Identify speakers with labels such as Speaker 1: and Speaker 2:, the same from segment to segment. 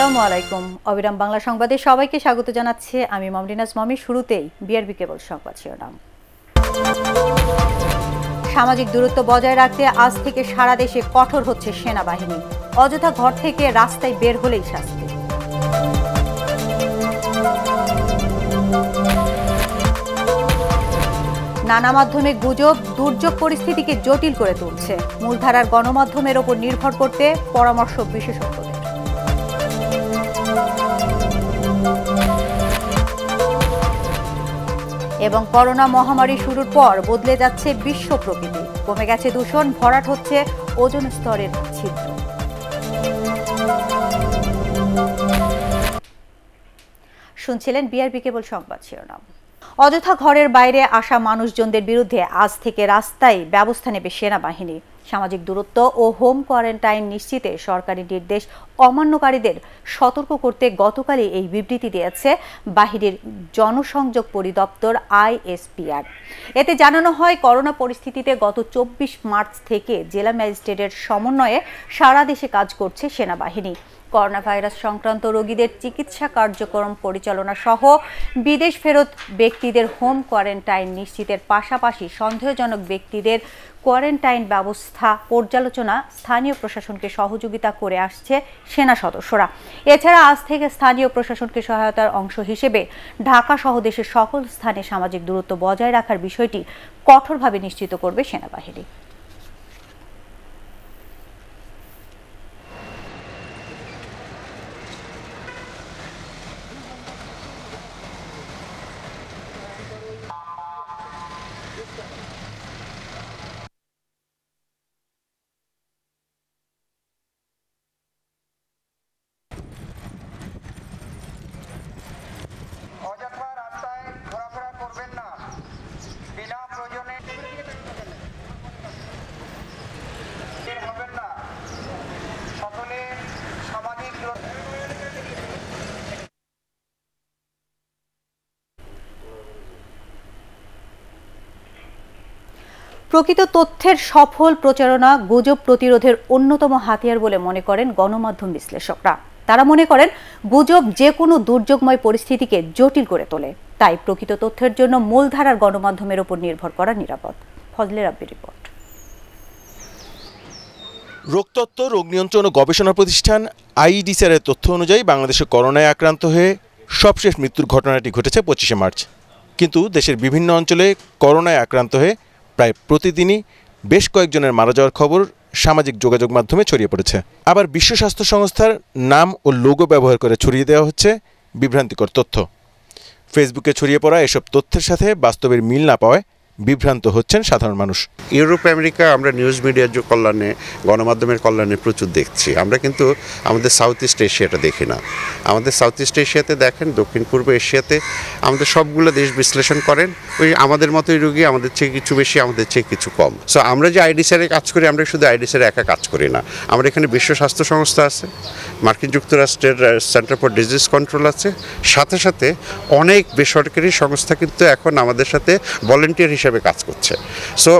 Speaker 1: আসসালামু আলাইকুম অবিরাম বাংলা সংবাদে সবাইকে স্বাগত জানাচ্ছে আমি মমরিনাজ মমি শুরুতেই বিআরবি কেবল সংবাদ শিরোনাম সামাজিক দূরত্ব বজায় রাখতে আজ থেকে সারা দেশে কঠোর হচ্ছে সেনাবাহিনী অযথা ঘর থেকে রাস্তায় বের হলেই শাস্তি নানা মাধ্যমে গুজব দুর্যোগ পরিস্থিতিকে জটিল করে তুলছে মূলধারার গণমাধ্যমের ওপর নির্ভর করতে পরামর্শ বিশেষজ্ঞদের এবং করোনা মহামারী শুরুর পর বদলে যাচ্ছে বিশ্ব প্রকৃতি কমে গেছে দূষণ ভরাট হচ্ছে ওজন স্তরের ছিদ্র শুনছিলেন বিআরবি কেবল সংবাদ শিরোনাম অযথা ঘরের বাইরে আসা মানুষজনদের বিরুদ্ধে আজ থেকে রাস্তায় ব্যবস্থা নেবে সেনাবাহিনী সামাজিক দূরত্ব ও হোম কোয়ারেন্টাইন নিশ্চিতে সরকারি নির্দেশ অমান্যকারীদের সতর্ক করতে গতকালই এই বিবৃতি দিয়েছে বাহিরের জনসংযোগ পরিদপ্তর আইএসপিআর এতে জানানো হয় করোনা পরিস্থিতিতে গত চব্বিশ মার্চ থেকে জেলা ম্যাজিস্ট্রেটের সমন্বয়ে সারা দেশে কাজ করছে সেনাবাহিনী করোনা ভাইরাস সংক্রান্ত রোগীদের চিকিৎসা কার্যক্রম পরিচালনা সহ বিদেশ ফেরত ব্যক্তিদের হোম কোয়ারেন্টাইন নিশ্চিতের পাশাপাশি সন্দেহজনক ব্যক্তিদের কোয়ারেন্টাইন ব্যবস্থা পর্যালোচনা স্থানীয় প্রশাসনকে সহযোগিতা করে আসছে সেনা সদস্যরা এছাড়া আজ থেকে স্থানীয় প্রশাসনকে সহায়তার অংশ হিসেবে ঢাকা সহ দেশের সকল স্থানে সামাজিক দূরত্ব বজায় রাখার বিষয়টি কঠোরভাবে নিশ্চিত করবে সেনাবাহিনী প্রকৃত তথ্যের সফল প্রচারণা গুজব প্রতিরোধের অন্যতম হাতিয়ার বলে মনে করেন গণমাধ্যম বিশ্লেষকরা তারা মনে করেন গুজব যে কোনো দুর্যোগময় পরিস্থিতিকে জটিল করে তোলে তাই প্রকৃত তথ্যের জন্য মূলধারার গণমাধ্যমের ওপর নির্ভর করা নিরাপদ ফজলে রাব্বি রিপোর্ট
Speaker 2: রোগতত্ত্ব রোগ নিয়ন্ত্রণ ও গবেষণা প্রতিষ্ঠান আইডিসের তথ্য অনুযায়ী বাংলাদেশে করোনায় আক্রান্ত হয়ে সবশেষ মৃত্যুর ঘটনাটি ঘটেছে পঁচিশে মার্চ কিন্তু দেশের বিভিন্ন অঞ্চলে করোনায় আক্রান্ত হয়ে প্রায় প্রতিদিনই বেশ কয়েকজনের মারা যাওয়ার খবর সামাজিক যোগাযোগ মাধ্যমে ছড়িয়ে পড়েছে আবার বিশ্ব স্বাস্থ্য সংস্থার নাম ও লোগো ব্যবহার করে ছড়িয়ে দেওয়া হচ্ছে বিভ্রান্তিকর তথ্য ফেসবুকে ছড়িয়ে পড়া এসব তথ্যের সাথে বাস্তবের মিল না পাওয়ায় বিভ্রান্ত হচ্ছেন সাধারণ মানুষ ইউরোপ আমেরিকা আমরা নিউজ মিডিয়ার যে কল্যাণে গণমাধ্যমের কল্যাণে প্রচুর দেখছি
Speaker 3: আমরা কিন্তু আমাদের সাউথ ইস্ট এশিয়াটা দেখি না আমাদের সাউথ ইস্ট এশিয়াতে দেখেন দক্ষিণ পূর্ব এশিয়াতে আমাদের সবগুলো দেশ বিশ্লেষণ করেন ওই আমাদের মতোই রুগী আমাদের চেয়ে কিছু বেশি আমাদের চেয়ে কিছু কম সো আমরা যে স্যারে কাজ করি আমরা শুধু স্যারে একা কাজ করি না আমরা এখানে বিশ্ব স্বাস্থ্য সংস্থা আছে মার্কিন যুক্তরাষ্ট্রের সেন্টার ফর ডিজিজ কন্ট্রোল আছে সাথে সাথে অনেক বেসরকারি সংস্থা কিন্তু এখন আমাদের সাথে ভলেন্টিয়ার হিসেবে হিসেবে কাজ করছে
Speaker 2: সো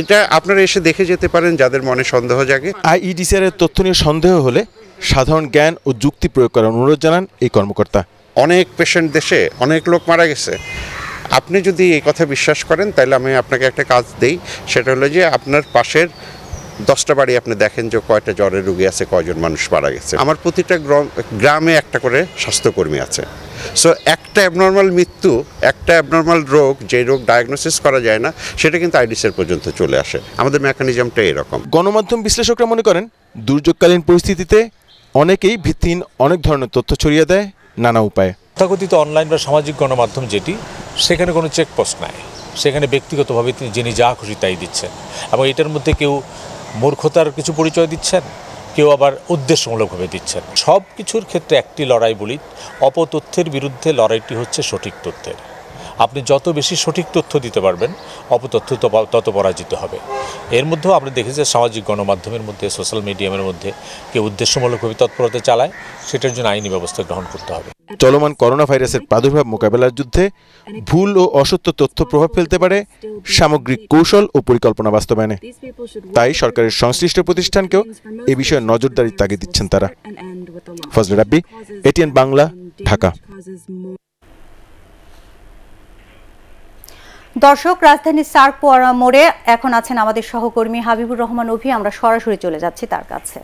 Speaker 2: এটা আপনারা এসে দেখে যেতে পারেন যাদের মনে সন্দেহ জাগে আইইডিসিআর এর তথ্য নিয়ে সন্দেহ হলে সাধারণ জ্ঞান ও যুক্তি প্রয়োগ করার অনুরোধ জানান এই কর্মকর্তা অনেক পেশেন্ট দেশে অনেক লোক মারা গেছে আপনি যদি এই কথা বিশ্বাস করেন তাহলে আমি আপনাকে একটা
Speaker 3: কাজ দেই সেটা হলো যে আপনার পাশের দশটা বাড়ি আপনি দেখেন যে কয়টা জ্বরের রুগী আছে কয়জন মানুষ মারা গেছে আমার প্রতিটা গ্রামে একটা করে স্বাস্থ্যকর্মী আছে সো একটা অ্যাবনর্মাল মৃত্যু একটা অ্যাবনর্মাল রোগ যে রোগ ডায়াগনোসিস করা যায় না সেটা কিন্তু
Speaker 2: আইডিসের পর্যন্ত চলে আসে আমাদের মেকানিজমটা এরকম গণমাধ্যম বিশ্লেষকরা মনে করেন দুর্যোগকালীন পরিস্থিতিতে অনেকেই ভিত্তিহীন অনেক ধরনের তথ্য ছড়িয়ে দেয় নানা উপায়ে
Speaker 4: তথাকথিত অনলাইন বা সামাজিক গণমাধ্যম যেটি সেখানে কোনো চেকপোস্ট নাই সেখানে ব্যক্তিগতভাবে তিনি যিনি যা খুশি তাই দিচ্ছেন এবং এটার মধ্যে কেউ মূর্খতার কিছু পরিচয় দিচ্ছেন কেউ আবার উদ্দেশ্যমূলকভাবে দিচ্ছেন সব কিছুর ক্ষেত্রে একটি লড়াই বলি অপতথ্যের বিরুদ্ধে লড়াইটি হচ্ছে সঠিক তথ্যের আপনি যত বেশি সঠিক তথ্য দিতে পারবেন অপতথ্য তত পরাজিত হবে এর মধ্যেও দেখে যে সামাজিক গণমাধ্যমের মধ্যে সোশ্যাল মিডিয়ামের মধ্যে কেউ উদ্দেশ্যমূলকভাবে তৎপরতা চালায় সেটার জন্য আইনি ব্যবস্থা গ্রহণ করতে হবে
Speaker 2: চলমান করোনা ভাইরাসের প্রাদুর্ভাব মোকাবেলার যুদ্ধে ভুল ও অসত্য তথ্য প্রভাব ফেলতে পারে সামগ্রিক কৌশল ও পরিকল্পনা বাস্তবায়নে তাই সরকারের সংশ্লিষ্ট প্রতিষ্ঠানকেও এ বিষয়ে নজরদারি তাগি দিচ্ছেন তারা ফজল রাব্বি এটিএন বাংলা ঢাকা
Speaker 1: দর্শক রাজধানী সার্ক পোয়ারা মোড়ে এখন আছেন আমাদের সহকর্মী হাবিবুর রহমান অভি আমরা সরাসরি চলে যাচ্ছি তার কাছে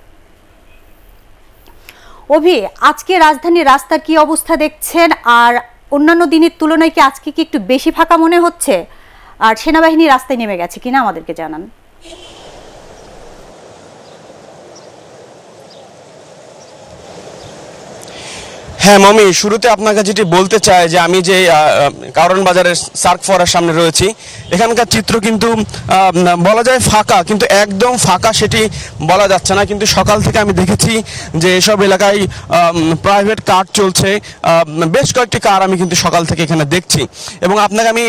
Speaker 1: অভি আজকে রাজধানীর রাস্তার কি অবস্থা দেখছেন আর অন্যান্য দিনের তুলনায় কি আজকে কি একটু বেশি ফাঁকা মনে হচ্ছে আর সেনাবাহিনী রাস্তায় নেমে গেছে কিনা আমাদেরকে জানান
Speaker 5: হ্যাঁ মমি শুরুতে আপনাকে যেটি বলতে চাই যে আমি যে কারণ বাজারের সার্ক ফরার সামনে রয়েছি এখানকার চিত্র কিন্তু বলা যায় ফাঁকা কিন্তু একদম ফাঁকা সেটি বলা যাচ্ছে না কিন্তু সকাল থেকে আমি দেখেছি যে এসব এলাকায় প্রাইভেট কার চলছে বেশ কয়েকটি কার আমি কিন্তু সকাল থেকে এখানে দেখছি এবং আপনাকে আমি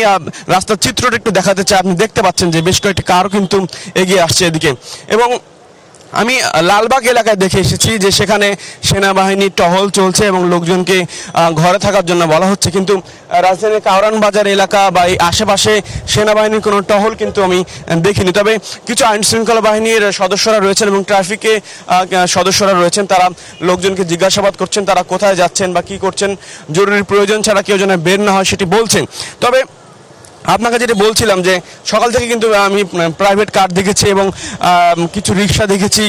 Speaker 5: রাস্তার চিত্রটা একটু দেখাতে চাই আপনি দেখতে পাচ্ছেন যে বেশ কয়েকটি কারও কিন্তু এগিয়ে আসছে এদিকে এবং আমি লালবাগ এলাকায় দেখে এসেছি যে সেখানে সেনাবাহিনীর টহল চলছে এবং লোকজনকে ঘরে থাকার জন্য বলা হচ্ছে কিন্তু রাজধানীর কাউরান বাজার এলাকা বা এই আশেপাশে সেনাবাহিনীর কোনো টহল কিন্তু আমি দেখিনি তবে কিছু আইন শৃঙ্খলা বাহিনীর সদস্যরা রয়েছেন এবং ট্রাফিকে সদস্যরা রয়েছেন তারা লোকজনকে জিজ্ঞাসাবাদ করছেন তারা কোথায় যাচ্ছেন বা কি করছেন জরুরি প্রয়োজন ছাড়া কেউ যেন বের না হয় সেটি বলছেন তবে আপনাকে যেটা বলছিলাম যে সকাল থেকে কিন্তু আমি প্রাইভেট কার দেখেছি এবং কিছু রিক্সা দেখেছি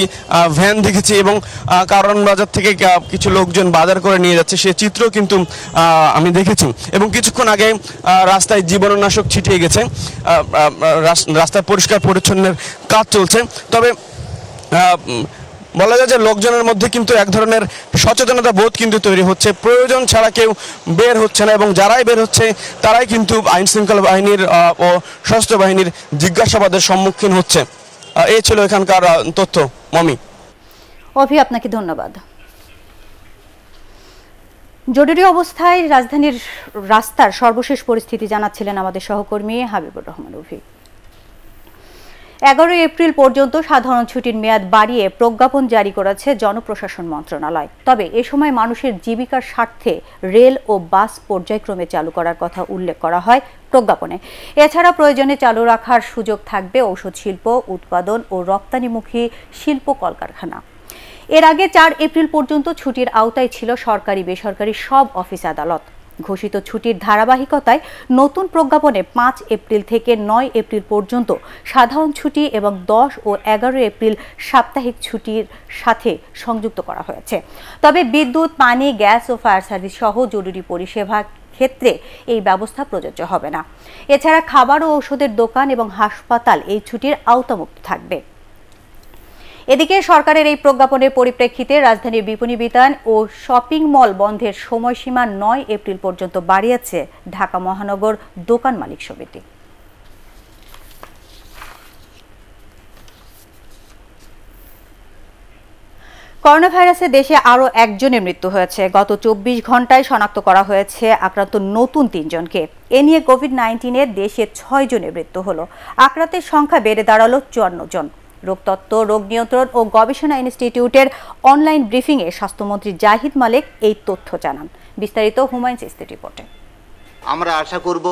Speaker 5: ভ্যান দেখেছি এবং কারণ বাজার থেকে কিছু লোকজন বাজার করে নিয়ে যাচ্ছে সে চিত্র কিন্তু আমি দেখেছি এবং কিছুক্ষণ আগে রাস্তায় জীবাণুনাশক ছিটিয়ে গেছে রাস্তা পরিষ্কার পরিচ্ছন্নের কাজ চলছে তবে বলা যায় যে লোকজনের মধ্যে কিন্তু এক ধরনের সচেতনতা বোধ কিন্তু তৈরি হচ্ছে প্রয়োজন ছাড়া কেউ বের হচ্ছে না এবং যারাই বের হচ্ছে তারাই কিন্তু আইন শৃঙ্খলা বাহিনীর ও সশস্ত্র বাহিনীর জিজ্ঞাসাবাদের সম্মুখীন হচ্ছে এই ছিল এখানকার তথ্য মমি
Speaker 1: অভি আপনাকে ধন্যবাদ জরুরি অবস্থায় রাজধানীর রাস্তার সর্বশেষ পরিস্থিতি জানাচ্ছিলেন আমাদের সহকর্মী হাবিবুর রহমান অভি এগারোই এপ্রিল পর্যন্ত সাধারণ ছুটির মেয়াদ বাড়িয়ে প্রজ্ঞাপন জারি করেছে জনপ্রশাসন মন্ত্রণালয় তবে এ সময় মানুষের জীবিকার স্বার্থে রেল ও বাস পর্যায়ক্রমে চালু করার কথা উল্লেখ করা হয় প্রজ্ঞাপনে এছাড়া প্রয়োজনে চালু রাখার সুযোগ থাকবে ঔষধ শিল্প উৎপাদন ও রপ্তানিমুখী শিল্প কলকারখানা এর আগে চার এপ্রিল পর্যন্ত ছুটির আওতায় ছিল সরকারি বেসরকারি সব অফিস আদালত ঘোষিত ছুটির ধারাবাহিকতায় নতুন প্রজ্ঞাপনে পাঁচ এপ্রিল থেকে নয় এপ্রিল পর্যন্ত সাধারণ ছুটি এবং দশ ও এগারো এপ্রিল সাপ্তাহিক ছুটির সাথে সংযুক্ত করা হয়েছে তবে বিদ্যুৎ পানি গ্যাস ও ফায়ার সার্ভিস সহ জরুরি পরিষেবা ক্ষেত্রে এই ব্যবস্থা প্রযোজ্য হবে না এছাড়া খাবার ও ওষুধের দোকান এবং হাসপাতাল এই ছুটির আওতামুক্ত থাকবে এদিকে সরকারের এই প্রজ্ঞাপনের পরিপ্রেক্ষিতে রাজধানীর বিপণী বিতান ও শপিং মল বন্ধের সময়সীমা নয় এপ্রিল পর্যন্ত বাড়িয়েছে ঢাকা মহানগর দোকান মালিক সমিতি করোনা ভাইরাসে দেশে আরও একজনের মৃত্যু হয়েছে গত চব্বিশ ঘন্টায় শনাক্ত করা হয়েছে আক্রান্ত নতুন তিনজনকে এ নিয়ে কোভিড নাইন্টিনে দেশে ছয় জনের মৃত্যু হল আক্রান্তের সংখ্যা বেড়ে দাঁড়ালো চুয়ান্ন জন রোগতত্ত্ব রোগ নিয়ন্ত্রণ ও গবেষণা ইনস্টিটিউটের অনলাইন ব্রিফিংয়ে স্বাস্থ্যমন্ত্রী জাহিদ মালিক এই তথ্য জানান বিস্তারিত হুমায়ুন সিস্তির রিপোর্টে
Speaker 4: আমরা আশা করব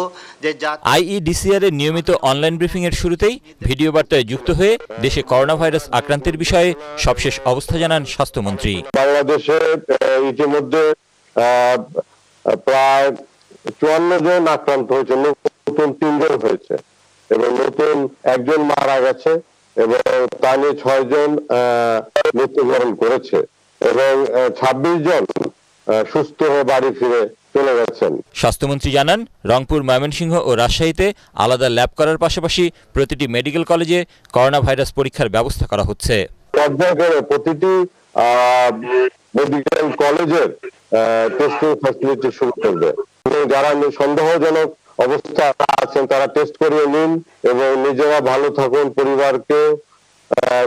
Speaker 4: যে আইইডিসিআর এর নিয়মিত অনলাইন ব্রিফিং এর শুরুতেই ভিডিও বার্তায় যুক্ত হয়ে দেশে করোনা ভাইরাস আক্রান্তের বিষয়ে সবশেষ অবস্থা জানান স্বাস্থ্যমন্ত্রী
Speaker 3: বাংলাদেশে ইতিমধ্যে প্রায় চুয়ান্ন জন আক্রান্ত হয়েছে নতুন তিনজন হয়েছে এবং নতুন একজন মারা গেছে এবং তা নিয়ে ছয় জন মৃত্যুবরণ
Speaker 4: করেছে এবং ছাব্বিশ জন সুস্থ হয়ে বাড়ি ফিরে চলে গেছেন স্বাস্থ্যমন্ত্রী জানান রংপুর ময়মনসিংহ ও রাজশাহীতে আলাদা ল্যাব করার পাশাপাশি প্রতিটি মেডিকেল কলেজে করোনা ভাইরাস পরীক্ষার ব্যবস্থা করা হচ্ছে পর্যায়ক্রমে প্রতিটি
Speaker 3: মেডিকেল কলেজের টেস্টিং ফ্যাসিলিটি শুরু করবে যারা সন্দেহজনক অবস্থা আছেন তারা টেস্ট করিয়ে নিন এবং নিজেরা
Speaker 4: ভালো থাকুন পরিবারকে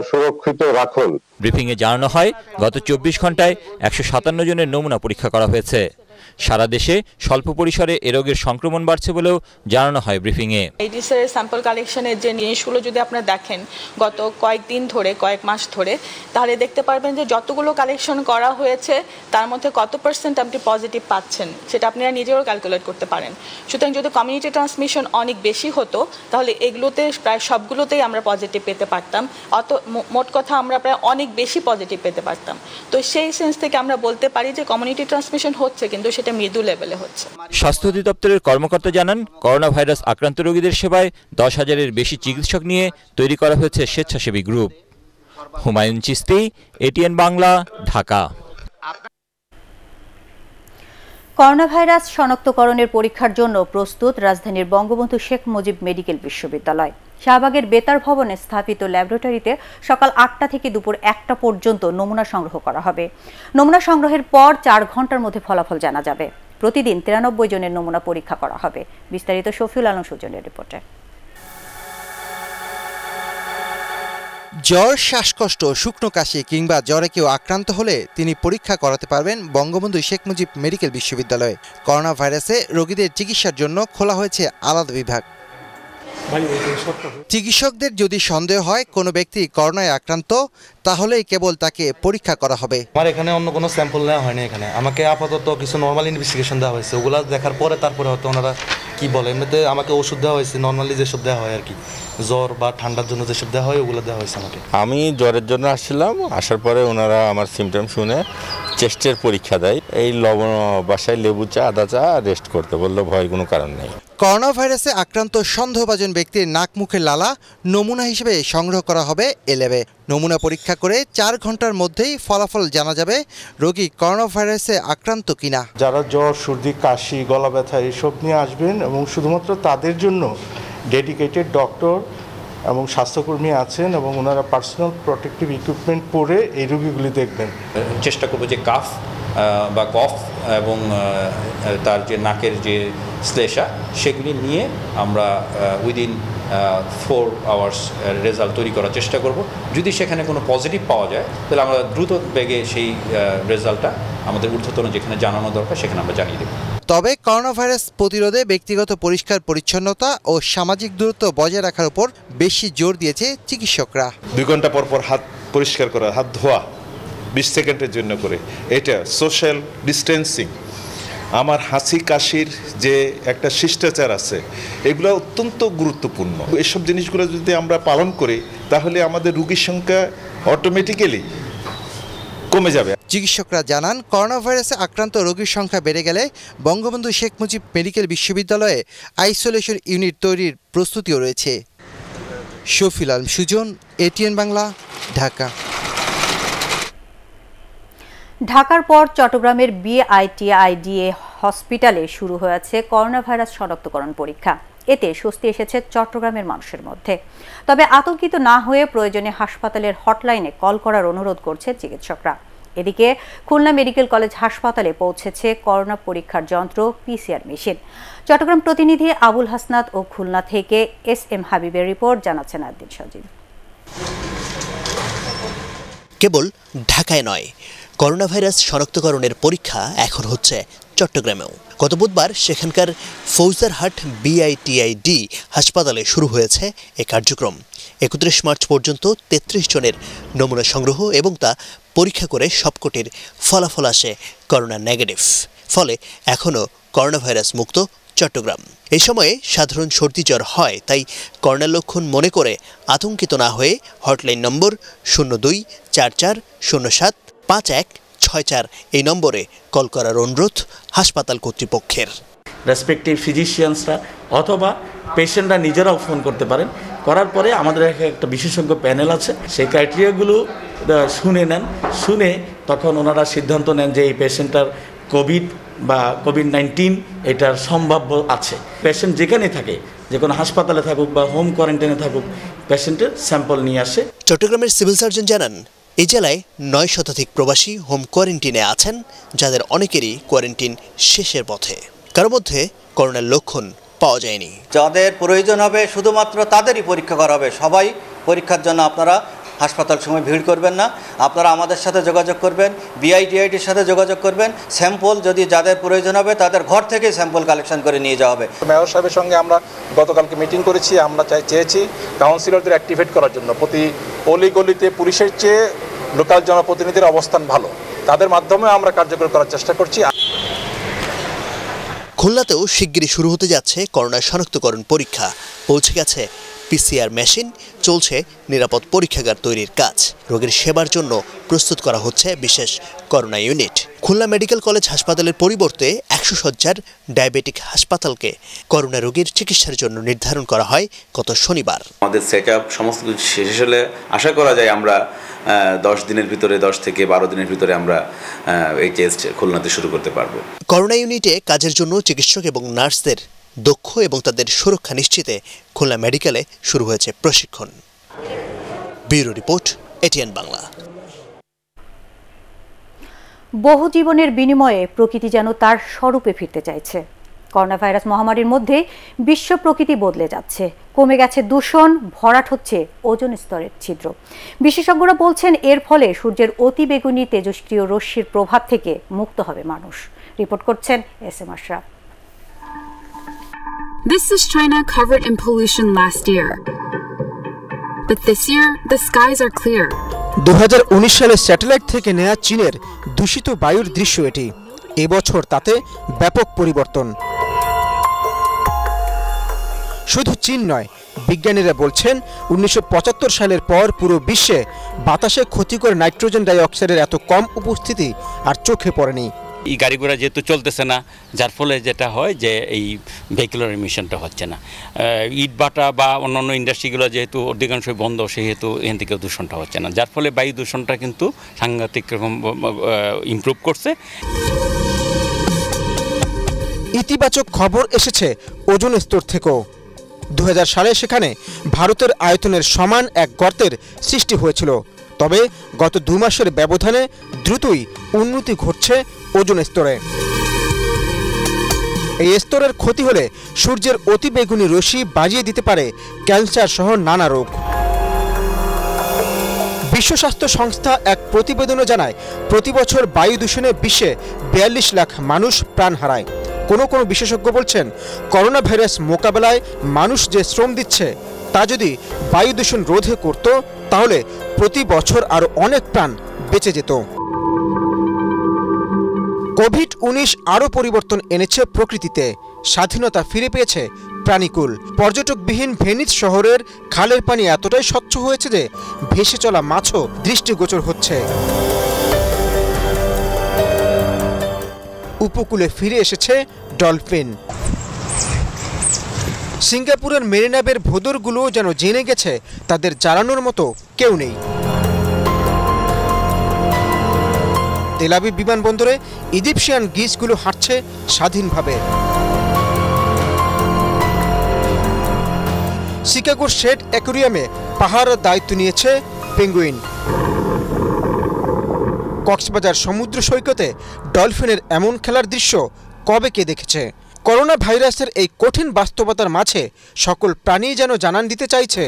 Speaker 4: সুরক্ষিত রাখুন এ জানানো হয় গত চব্বিশ ঘন্টায় একশো সাতান্ন জনের নমুনা পরীক্ষা করা হয়েছে সারা দেশে স্বল্প পরিসরে এ রোগের সংক্রমণ বাড়ছে বলেও জানানো হয় ব্রিফিংয়ে
Speaker 1: এইডিসের স্যাম্পল কালেকশনের যে জিনিসগুলো যদি আপনারা দেখেন গত কয়েকদিন ধরে কয়েক মাস ধরে তাহলে দেখতে পারবেন যে যতগুলো কালেকশন করা হয়েছে তার মধ্যে কত পার্সেন্ট আপনি পজিটিভ পাচ্ছেন সেটা আপনারা নিজেও ক্যালকুলেট করতে পারেন সুতরাং যদি কমিউনিটি ট্রান্সমিশন অনেক বেশি হতো তাহলে এগুলোতে প্রায় সবগুলোতেই আমরা পজিটিভ পেতে পারতাম অত মোট কথা আমরা প্রায় অনেক বেশি পজিটিভ পেতে পারতাম তো সেই সেন্স থেকে আমরা বলতে পারি যে কমিউনিটি ট্রান্সমিশন হচ্ছে কিন্তু কিন্তু সেটা মৃদু লেভেলে হচ্ছে
Speaker 4: স্বাস্থ্য অধিদপ্তরের কর্মকর্তা জানান করোনা ভাইরাস আক্রান্ত রোগীদের সেবায় দশ হাজারের বেশি চিকিৎসক নিয়ে তৈরি করা হয়েছে স্বেচ্ছাসেবী group Humayun Chishti ATN Bangla Dhaka
Speaker 1: corona virus শনাক্তকরণের পরীক্ষার জন্য প্রস্তুত রাজধানীর বঙ্গবন্ধু শেখ মুজিব মেডিকেল বিশ্ববিদ্যালয় শাহবাগের বেতার ভবনে স্থাপিত ল্যাবরেটরিতে সকাল আটটা থেকে দুপুর একটা পর্যন্ত নমুনা সংগ্রহ করা হবে নমুনা সংগ্রহের পর চার ঘন্টার মধ্যে ফলাফল জানা যাবে প্রতিদিন তিরানব্বই জনের নমুনা পরীক্ষা করা হবে বিস্তারিত শফিউল আলম সুজনের রিপোর্টে
Speaker 6: জ্বর শ্বাসকষ্ট শুকনো কাশি কিংবা জ্বরে কেউ আক্রান্ত হলে তিনি পরীক্ষা করাতে পারবেন বঙ্গবন্ধু শেখ মুজিব মেডিকেল বিশ্ববিদ্যালয়ে করোনা ভাইরাসে রোগীদের চিকিৎসার জন্য খোলা হয়েছে আলাদা বিভাগ চিকিৎসকদের যদি সন্দেহ হয় কোনো ব্যক্তি করোনায় আক্রান্ত তাহলেই কেবল তাকে পরীক্ষা করা হবে আমার এখানে অন্য কোনো স্যাম্পল নেওয়া হয়নি এখানে আমাকে আপাতত কিছু নর্মাল ইনভেস্টিগেশন দেওয়া হয়েছে ওগুলো দেখার পরে তারপরে হয়তো ওনারা কি বলে এমনিতে আমাকে ওষুধ দেওয়া হয়েছে নর্মালি যেসব দেওয়া হয় আর কি জ্বর বা ঠান্ডার জন্য যেসব দেওয়া হয় ওগুলো দেওয়া হয়েছে আমাকে
Speaker 4: আমি জ্বরের জন্য আসছিলাম আসার পরে ওনারা আমার সিমটম শুনে চেস্টের পরীক্ষা দেয় এই লবণ বাসায় লেবু চা আদা চা রেস্ট করতে বললো ভয় কোনো কারণ নেই
Speaker 6: করোনা ভাইরাসে আক্রান্ত সন্দেহভাজন ব্যক্তির নাক মুখের লালা নমুনা হিসেবে সংগ্রহ করা হবে এলেবে নমুনা পরীক্ষা করে চার ঘন্টার মধ্যেই ফলাফল জানা যাবে রোগী করোনা ভাইরাসে আক্রান্ত কিনা যারা জ্বর সর্দি কাশি গলা
Speaker 2: ব্যথা এসব নিয়ে আসবেন এবং শুধুমাত্র তাদের জন্য ডেডিকেটেড ডক্টর এবং স্বাস্থ্যকর্মী আছেন এবং ওনারা পার্সোনাল প্রোটেক্টিভ ইকুইপমেন্ট পরে এই রোগীগুলি দেখবেন
Speaker 5: চেষ্টা করবো যে কাফ বা কফ এবং তার যে নাকের যে শ্লেষা সেগুলি নিয়ে আমরা উইদিন ফোর আওয়ার্স রেজাল্ট তৈরি করার চেষ্টা করব যদি সেখানে কোনো পজিটিভ পাওয়া যায় তাহলে আমরা দ্রুত বেগে সেই রেজাল্টটা আমাদের ঊর্ধ্বতন যেখানে জানানো দরকার সেখানে আমরা জানিয়ে দেবো তবে
Speaker 6: করোনাভাইরাস প্রতিরোধে ব্যক্তিগত পরিষ্কার পরিচ্ছন্নতা ও সামাজিক দূরত্ব বজায় রাখার উপর
Speaker 2: বেশি জোর দিয়েছে চিকিৎসকরা দুই ঘন্টা পর পর হাত পরিষ্কার করা হাত ধোয়া বিশ সেকেন্ডের জন্য করে এটা সোশ্যাল ডিস্টেন্সিং আমার হাসি কাশির যে একটা শিষ্টাচার আছে এগুলো অত্যন্ত গুরুত্বপূর্ণ এসব জিনিসগুলো যদি আমরা পালন করি তাহলে আমাদের রুগীর সংখ্যা অটোমেটিক্যালি
Speaker 6: কমে যাবে চিকিৎসকরা জানান করোনা ভাইরাসে আক্রান্ত রোগীর সংখ্যা বেড়ে গেলে বঙ্গবন্ধু শেখ মুজিব মেডিকেল বিশ্ববিদ্যালয়ে আইসোলেশন ইউনিট তৈরির প্রস্তুতিও রয়েছে শফিলাল সুজন এটিএন বাংলা ঢাকা
Speaker 1: ঢাকার পর চট্টগ্রামের বিআইটিআইডিএ হসপিটালে শুরু হয়েছে করোনা ভাইরাস শনাক্তকরণ পরীক্ষা এতে স্বস্তি এসেছে চট্টগ্রামের মানুষের মধ্যে তবে আতঙ্কিত না হয়ে প্রয়োজনে হাসপাতালের হটলাইনে কল করার অনুরোধ করছে চিকিৎসকরা এদিকে খুলনা মেডিকেল কলেজ হাসপাতালে পৌঁছেছে করোনা পরীক্ষার যন্ত্র পিসিআর মেশিন চট্টগ্রাম প্রতিনিধি আবুল হাসনাত ও খুলনা থেকে এস এম হাবিবের রিপোর্ট জানাচ্ছেন আদিন সজীব
Speaker 7: কেবল ঢাকায় নয় করোনা ভাইরাস শনাক্তকরণের পরীক্ষা এখন হচ্ছে চট্টগ্রামেও গত বুধবার সেখানকার ফৌজারহাট বিআইটিআইডি হাসপাতালে শুরু হয়েছে এ কার্যক্রম একত্রিশ মার্চ পর্যন্ত ৩৩ জনের নমুনা সংগ্রহ এবং তা পরীক্ষা করে সবকটির ফলাফল আসে করোনা নেগেটিভ ফলে এখনও করোনা ভাইরাস মুক্ত চট্টগ্রাম এই সময়ে সাধারণ সর্দি জ্বর হয় তাই করোনা লক্ষণ মনে করে আতঙ্কিত না হয়ে হটলাইন নম্বর শূন্য দুই চার চার শূন্য সাত পাঁচ এক ছয় চার এই নম্বরে কল করার অনুরোধ হাসপাতাল কর্তৃপক্ষের রেসপেক্টিভ ফিজিশিয়ানসরা অথবা পেশেন্টরা নিজেরাও ফোন করতে পারেন করার পরে
Speaker 5: আমাদের একটা বিশেষজ্ঞ প্যানেল আছে সেই ক্রাইটেরিয়াগুলো শুনে নেন শুনে তখন ওনারা সিদ্ধান্ত নেন যে এই পেশেন্টটার কোভিড বা কোভিড নাইন্টিন এটার
Speaker 7: সম্ভাব্য আছে পেশেন্ট যেখানে থাকে যে কোনো হাসপাতালে থাকুক বা হোম কোয়ারেন্টাইনে থাকুক পেশেন্টের স্যাম্পল নিয়ে আসে চট্টগ্রামের সিভিল সার্জন জানান এই জেলায় নয় শতাধিক প্রবাসী হোম কোয়ারেন্টিনে আছেন যাদের অনেকেরই কোয়ারেন্টিন শেষের পথে কারো মধ্যে করোনার লক্ষণ পাওয়া যায়নি যাদের প্রয়োজন হবে শুধুমাত্র তাদেরই পরীক্ষা করা হবে সবাই পরীক্ষার জন্য আপনারা হাসপাতাল সময় ভিড় করবেন না আপনারা আমাদের সাথে যোগাযোগ করবেন বিআইটিআইটির সাথে যোগাযোগ করবেন স্যাম্পল যদি যাদের প্রয়োজন হবে তাদের ঘর থেকে স্যাম্পল কালেকশন করে নিয়ে যাওয়া হবে মেয়র সাহেবের সঙ্গে আমরা গতকালকে মিটিং করেছি আমরা চাই চেয়েছি
Speaker 6: কাউন্সিলরদের অ্যাক্টিভেট করার জন্য প্রতি অলিগলিতে পুলিশের চেয়ে লোকাল জনপ্রতিনিধির অবস্থান ভালো তাদের মাধ্যমে আমরা কার্যকর করার চেষ্টা করছি
Speaker 7: খুলনাতেও শিগগিরই শুরু হতে যাচ্ছে করোনা শনাক্তকরণ পরীক্ষা পৌঁছে গেছে পিসিআর মেশিন চলছে নিরাপদ পরীক্ষাগার তৈরির কাজ রোগীর সেবার জন্য প্রস্তুত করা হচ্ছে বিশেষ corona unit Khulna medical college হাসপাতালের পরিবর্তে একশো সজ্জার ডায়াবেটিক হাসপাতালকে করোনা রোগীর চিকিৎসার জন্য নির্ধারণ করা হয় গত শনিবার
Speaker 4: আমাদের সেট
Speaker 2: আপ সমস্ত কিছু শেষ হলে আশা করা যায় আমরা দশ দিনের ভিতরে দশ থেকে বারো দিনের ভিতরে আমরা এই টেস্ট খুলনাতে শুরু করতে পারবো
Speaker 7: করোনা ইউনিটে কাজের জন্য চিকিৎসক এবং নার্সদের দক্ষ এবং তাদের সুরক্ষা নিশ্চিতে খুলনা মেডিকেলে শুরু হয়েছে প্রশিক্ষণ ব্যুরো রিপোর্ট এটিএন বাংলা
Speaker 1: বহু জীবনের বিনিময়ে প্রকৃতি যেন তার স্বরূপে ফিরতে চাইছে করোনা ভাইরাস মহামারীর মধ্যে বিশ্ব প্রকৃতি বদলে যাচ্ছে কমে গেছে দূষণ ভরাট হচ্ছে ওজন স্তরের ছিদ্র বিশেষজ্ঞরা বলছেন এর ফলে সূর্যের অতিবেগুনি তেজস্ক্রিয় রশ্মির প্রভাব থেকে মুক্ত হবে মানুষ রিপোর্ট করছেন S M Ashraf
Speaker 7: This is China covered in pollution last year. But this year, the skies are clear.
Speaker 8: দু সালে স্যাটেলাইট থেকে নেয়া চীনের দূষিত বায়ুর দৃশ্য এটি এবছর তাতে ব্যাপক পরিবর্তন শুধু চীন নয় বিজ্ঞানীরা বলছেন উনিশশো সালের পর পুরো বিশ্বে বাতাসে ক্ষতিকর নাইট্রোজেন ডাইঅক্সাইডের এত কম উপস্থিতি আর চোখে পড়েনি
Speaker 4: এই গাড়ি ঘোড়া যেহেতু চলতেছে না যার ফলে যেটা হয় যে এই ভেহিকুলার এমিশনটা হচ্ছে না ইট বাটা বা অন্যান্য ইন্ডাস্ট্রিগুলো যেহেতু অধিকাংশই বন্ধ সেহেতু এখান থেকে দূষণটা হচ্ছে না যার ফলে বায়ু দূষণটা কিন্তু সাংঘাতিক রকম
Speaker 8: ইম্প্রুভ করছে ইতিবাচক খবর এসেছে ওজন স্তর থেকেও দু সালে সেখানে ভারতের আয়তনের সমান এক গর্তের সৃষ্টি হয়েছিল তবে গত দু মাসের ব্যবধানে দ্রুতই উন্নতি ঘটছে ওজন স্তরে এই স্তরের ক্ষতি হলে সূর্যের অতিবেগুনি রশ্মি বাজিয়ে দিতে পারে ক্যান্সার সহ নানা রোগ বিশ্ব স্বাস্থ্য সংস্থা এক প্রতিবেদনে জানায় প্রতি বছর বায়ু দূষণে বিশ্বে বিয়াল্লিশ লাখ মানুষ প্রাণ হারায় কোনো কোনো বিশেষজ্ঞ বলছেন করোনা ভাইরাস মোকাবেলায় মানুষ যে শ্রম দিচ্ছে তা যদি বায়ু দূষণ রোধে করত তাহলে প্রতি বছর আরও অনেক প্রাণ বেঁচে যেত কোভিড উনিশ আরও পরিবর্তন এনেছে প্রকৃতিতে স্বাধীনতা ফিরে পেয়েছে প্রাণীকুল পর্যটকবিহীন ভেনিস শহরের খালের পানি এতটাই স্বচ্ছ হয়েছে যে ভেসে চলা মাছও দৃষ্টিগোচর হচ্ছে উপকূলে ফিরে এসেছে ডলফিন সিঙ্গাপুরের মেরিনাবের ভোদরগুলো যেন জেনে গেছে তাদের জ্বালানোর মতো কেউ নেই তেলাবি বিমানবন্দরে ইজিপশিয়ান গিজগুলো হাঁটছে স্বাধীনভাবে শিকাগোর শেড অ্যাকুরিয়ামে পাহাড়ের দায়িত্ব নিয়েছে পেঙ্গুইন কক্সবাজার সমুদ্র সৈকতে ডলফিনের এমন খেলার দৃশ্য কবে কে দেখেছে করোনা ভাইরাসের এই কঠিন বাস্তবতার মাঝে সকল প্রাণী যেন জানান দিতে চাইছে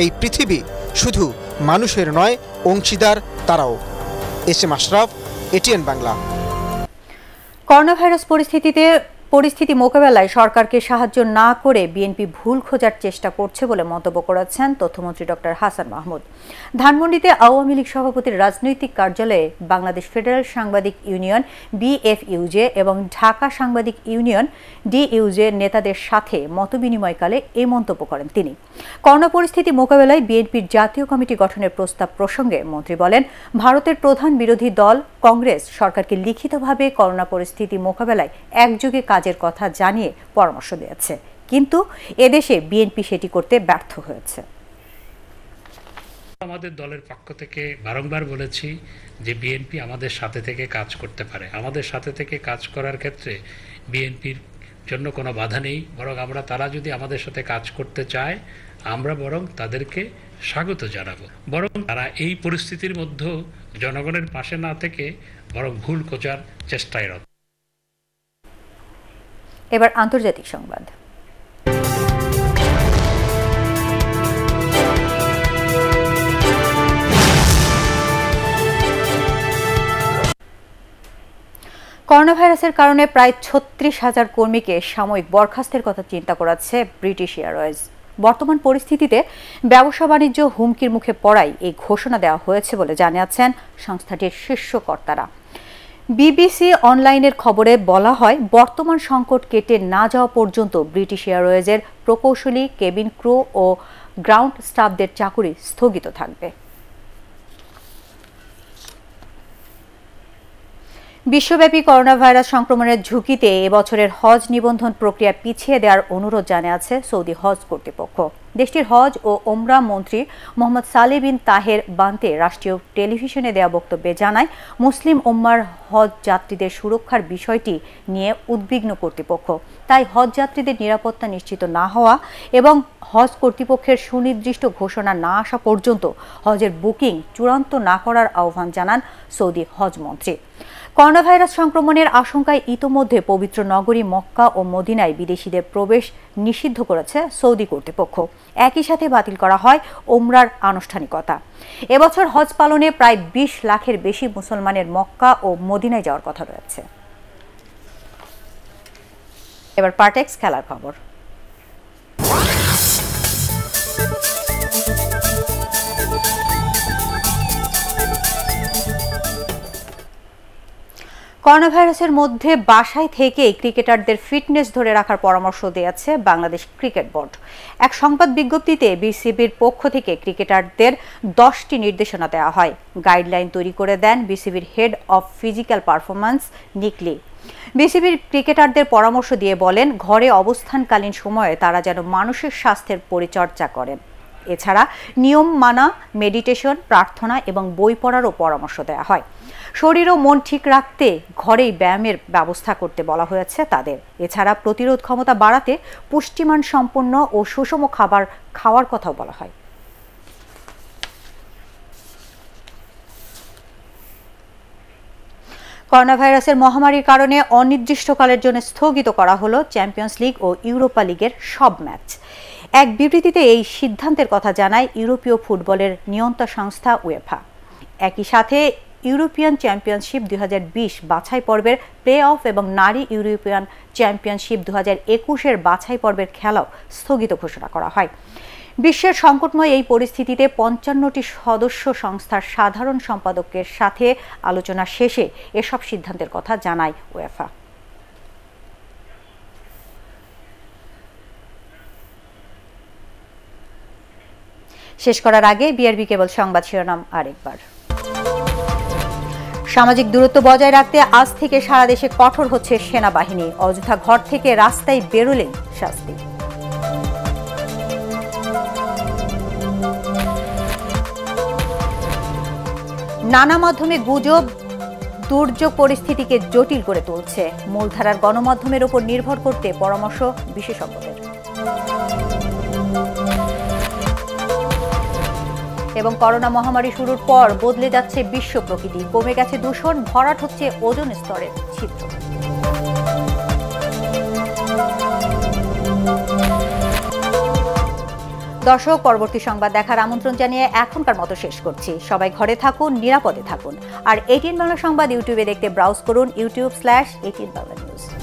Speaker 8: এই পৃথিবী শুধু মানুষের নয় অংশীদার তারাও S M Ashraf ATN Bangla
Speaker 1: corona virus পরিস্থিতিতে পরিস্থিতি মোকাবেলায় সরকারকে সাহায্য না করে বিএনপি ভুল খোঁজার চেষ্টা করছে বলে মন্তব্য করেছেন তথ্যমন্ত্রী ডক্টর হাসান মাহমুদ ধানমন্ডিতে আওয়ামী লীগ সভাপতির রাজনৈতিক কার্যালয়ে বাংলাদেশ ফেডারেল সাংবাদিক ইউনিয়ন বিএফইউজে এবং ঢাকা সাংবাদিক ইউনিয়ন ডিইউজে নেতাদের সাথে মতবিনিময়কালে এই মন্তব্য করেন তিনি করোনা পরিস্থিতি মোকাবেলায় বিএনপির জাতীয় কমিটি গঠনের প্রস্তাব প্রসঙ্গে মন্ত্রী বলেন ভারতের প্রধান বিরোধী দল কংগ্রেস সরকারকে লিখিতভাবে করোনা পরিস্থিতি মোকাবেলায় একযোগে কাজ কাজের কথা জানিয়ে পরামর্শ দিয়েছে কিন্তু এদেশে বিএনপি সেটি করতে ব্যর্থ হয়েছে
Speaker 3: আমাদের দলের পক্ষ থেকে বারংবার বলেছি যে বিএনপি আমাদের সাথে থেকে কাজ করতে পারে আমাদের সাথে থেকে কাজ করার ক্ষেত্রে বিএনপির জন্য কোনো বাধা নেই বরং আমরা তারা যদি আমাদের সাথে কাজ করতে চায় আমরা বরং তাদেরকে স্বাগত জানাব বরং তারা এই পরিস্থিতির মধ্যেও জনগণের পাশে না থেকে বরং ভুল খোঁজার চেষ্টায় রত
Speaker 1: এবার আন্তর্জাতিক সংবাদ করোনা ভাইরাসের কারণে প্রায় ছত্রিশ হাজার কর্মীকে সাময়িক বরখাস্তের কথা চিন্তা করাচ্ছে ব্রিটিশ এয়ারওয়েজ বর্তমান পরিস্থিতিতে ব্যবসা বাণিজ্য হুমকির মুখে পড়াই এই ঘোষণা দেওয়া হয়েছে বলে জানিয়েছেন সংস্থাটির শীর্ষ কর্তারা বিবিসি অনলাইনের খবরে বলা হয় বর্তমান সংকট কেটে না যাওয়া পর্যন্ত ব্রিটিশ এয়ারওয়েজের প্রকৌশলী কেবিন ক্রু ও গ্রাউন্ড স্টাফদের চাকুরি স্থগিত থাকবে বিশ্বব্যাপী করোনা ভাইরাস সংক্রমণের ঝুঁকিতে এবছরের হজ নিবন্ধন প্রক্রিয়া পিছিয়ে দেওয়ার অনুরোধ জানিয়েছে সৌদি হজ কর্তৃপক্ষ দেশটির হজ ও ওমরা মন্ত্রী মোহাম্মদ সালে বিন তাহের বান্তে রাষ্ট্রীয় টেলিভিশনে দেওয়া বক্তব্যে জানায় মুসলিম ওম্মার হজ যাত্রীদের সুরক্ষার বিষয়টি নিয়ে উদ্বিগ্ন কর্তৃপক্ষ তাই হজ যাত্রীদের নিরাপত্তা নিশ্চিত না হওয়া এবং হজ কর্তৃপক্ষের সুনির্দিষ্ট ঘোষণা না আসা পর্যন্ত হজের বুকিং চূড়ান্ত না করার আহ্বান জানান সৌদি হজ মন্ত্রী করোনা ভাইরাস সংক্রমণের আশঙ্কায় ইতোমধ্যে পবিত্র নগরী মক্কা ও মদিনায় বিদেশিদের প্রবেশ নিষিদ্ধ করেছে সৌদি কর্তৃপক্ষ একই সাথে বাতিল করা হয় ওমরার আনুষ্ঠানিকতা এবছর হজ পালনে প্রায় বিশ লাখের বেশি মুসলমানের মক্কা ও মদিনায় যাওয়ার কথা রয়েছে এবার পার্টেক্স খেলার খবর করোনাভাইরাসের মধ্যে বাসায় থেকেই ক্রিকেটারদের ফিটনেস ধরে রাখার পরামর্শ দিয়েছে বাংলাদেশ ক্রিকেট বোর্ড এক সংবাদ বিজ্ঞপ্তিতে বিসিবির পক্ষ থেকে ক্রিকেটারদের দশটি নির্দেশনা দেওয়া হয় গাইডলাইন তৈরি করে দেন বিসিবির head of physical performance Nick Lee বিসিবির ক্রিকেটারদের পরামর্শ দিয়ে বলেন ঘরে অবস্থানকালীন সময়ে তারা যেন মানসিক স্বাস্থ্যের পরিচর্যা করেন এছাড়া নিয়ম মানা মেডিটেশন প্রার্থনা এবং বই পড়ারও পরামর্শ দেওয়া হয় শরীর ও মন ঠিক রাখতে ঘরেই ব্যায়ামের ব্যবস্থা করতে বলা হয়েছে তাদের এছাড়া প্রতিরোধ ক্ষমতা বাড়াতে পুষ্টিমান সম্পন্ন ও সুষম খাবার খাওয়ার কথাও বলা হয় করোনা ভাইরাসের মহামারীর কারণে অনির্দিষ্টকালের জন্য স্থগিত করা হলো চ্যাম্পিয়ন্স লিগ ও ইউরোপা লিগের সব ম্যাচ এক বিবৃতিতে এই সিদ্ধান্তের কথা জানায় ইউরোপীয় ফুটবলের নিয়ন্ত্রণ সংস্থা উয়েফা একই সাথে ইউরোপিয়ান চ্যাম্পিয়নশিপ দু বাছাই পর্বের প্লে অফ এবং নারী ইউরোপিয়ান চ্যাম্পিয়নশিপ দু হাজার একুশের বাছাই পর্বের খেলাও স্থগিত ঘোষণা করা হয় বিশ্বের সংকটময় এই পরিস্থিতিতে পঞ্চান্নটি সদস্য সংস্থার সাধারণ সম্পাদকের সাথে আলোচনা শেষে এসব সিদ্ধান্তের কথা জানায় ওয়েফা শেষ করার আগে বিআরবি কেবল সংবাদ শিরোনাম আরেকবার সামাজিক দূরত্ব বজায় রাখতে আজ থেকে সারা দেশে কঠোর হচ্ছে সেনাবাহিনী অযোধ্যা ঘর থেকে রাস্তায় বেরোলেন শাস্তি নানা মাধ্যমে গুজব দুর্যোগ পরিস্থিতিকে জটিল করে তুলছে মূলধারার গণমাধ্যমের উপর নির্ভর করতে পরামর্শ বিশেষজ্ঞদের এবং করোনা মহামারী শুরুর পর বদলে যাচ্ছে বিশ্ব প্রকৃতি কমে গেছে দূষণ ভরাট হচ্ছে ওজন স্তরের ছিদ্র দর্শক পরবর্তী সংবাদ দেখার আমন্ত্রণ জানিয়ে এখনকার মতো শেষ করছি সবাই ঘরে থাকুন নিরাপদে থাকুন আর এটিএন বাংলা সংবাদ ইউটিউবে দেখতে ব্রাউজ করুন YouTube slash ATN Bangla news